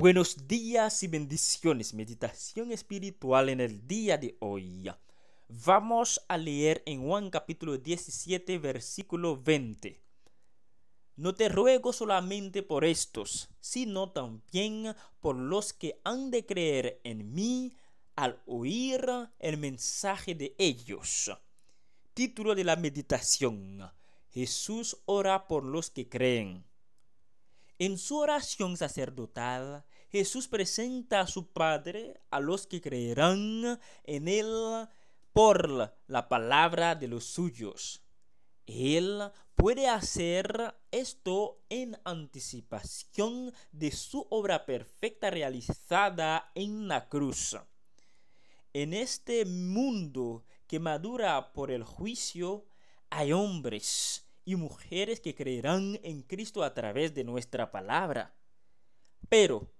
Buenos días y bendiciones. Meditación espiritual en el día de hoy. Vamos a leer en Juan capítulo 17, versículo 20. No te ruego solamente por estos, sino también por los que han de creer en mí al oír el mensaje de ellos. Título de la meditación. Jesús ora por los que creen. En su oración sacerdotal, Jesús presenta a su Padre a los que creerán en Él por la palabra de los suyos. Él puede hacer esto en anticipación de su obra perfecta realizada en la cruz. En este mundo que madura por el juicio hay hombres y mujeres que creerán en Cristo a través de nuestra palabra. Pero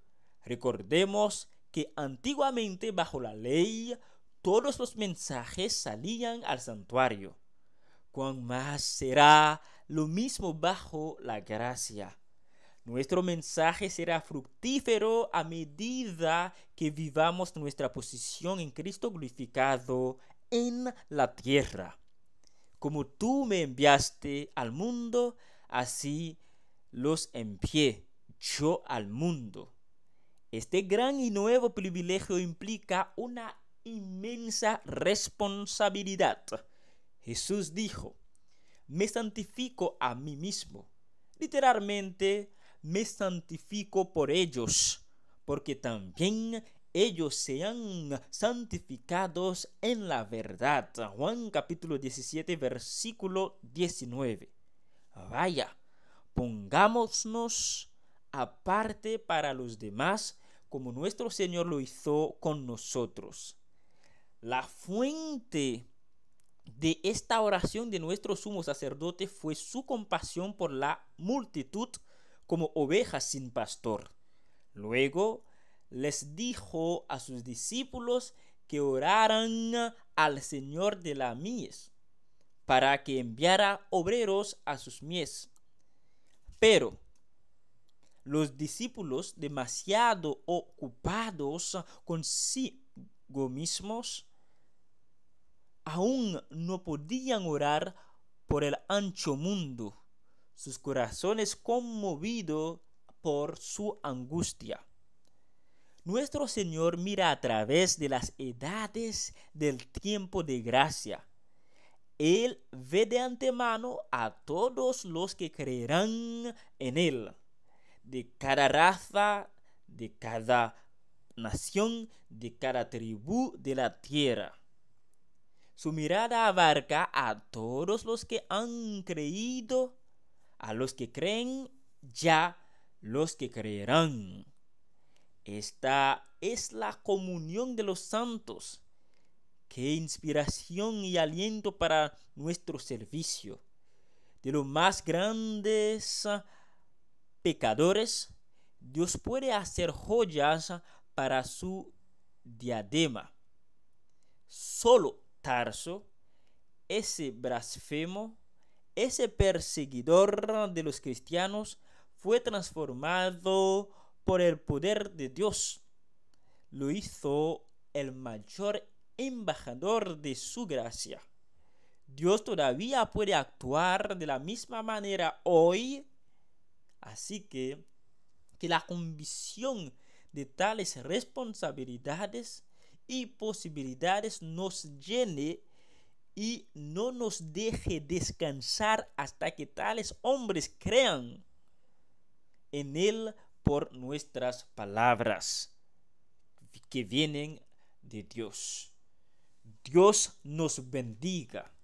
recordemos que antiguamente bajo la ley todos los mensajes salían al santuario. Cuán más será lo mismo bajo la gracia. Nuestro mensaje será fructífero a medida que vivamos nuestra posición en Cristo glorificado en la tierra. Como tú me enviaste al mundo, así los envié yo al mundo. Este gran y nuevo privilegio implica una inmensa responsabilidad. Jesús dijo, me santifico a mí mismo. Literalmente, me santifico por ellos, porque también ellos sean santificados en la verdad. Juan capítulo 17, versículo 19. Vaya, pongámonos aparte para los demás como nuestro Señor lo hizo con nosotros. La fuente de esta oración de nuestro sumo sacerdote fue su compasión por la multitud como ovejas sin pastor. Luego, les dijo a sus discípulos que oraran al Señor de la mies para que enviara obreros a sus mies. Pero los discípulos demasiado ocupados consigo mismos aún no podían orar por el ancho mundo, sus corazones conmovidos por su angustia nuestro Señor mira a través de las edades del tiempo de gracia. Él ve de antemano a todos los que creerán en Él, de cada raza, de cada nación, de cada tribu de la tierra. Su mirada abarca a todos los que han creído, a los que creen ya, los que creerán. Esta es la comunión de los santos. Qué inspiración y aliento para nuestro servicio. De los más grandes pecadores, Dios puede hacer joyas para su diadema. Solo Tarso, ese blasfemo, ese perseguidor de los cristianos, fue transformado por el poder de Dios. Lo hizo el mayor embajador de su gracia. Dios todavía puede actuar de la misma manera hoy. Así que que la convicción de tales responsabilidades y posibilidades nos llene y no nos deje descansar hasta que tales hombres crean en Él por nuestras palabras que vienen de Dios. Dios nos bendiga.